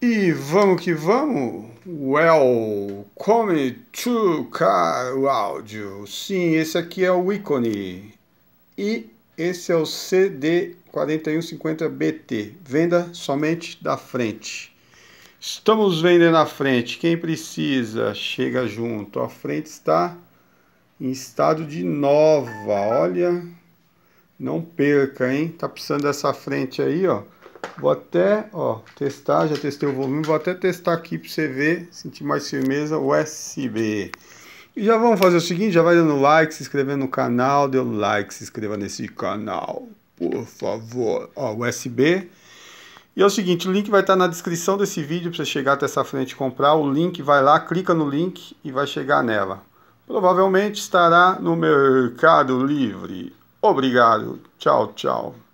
E vamos que vamos! Welcome to Car Audio. Sim, esse aqui é o ícone. E esse é o CD4150BT. Venda somente da frente. Estamos vendendo a frente. Quem precisa, chega junto. A frente está em estado de nova. Olha, não perca, hein? Tá precisando dessa frente aí, ó. Vou até, ó, testar, já testei o volume, vou até testar aqui para você ver, sentir mais firmeza, USB. E já vamos fazer o seguinte, já vai dando like, se inscrevendo no canal, um like, se inscreva nesse canal, por favor. Ó, USB. E é o seguinte, o link vai estar tá na descrição desse vídeo para você chegar até essa frente e comprar. O link vai lá, clica no link e vai chegar nela. Provavelmente estará no Mercado Livre. Obrigado. Tchau, tchau.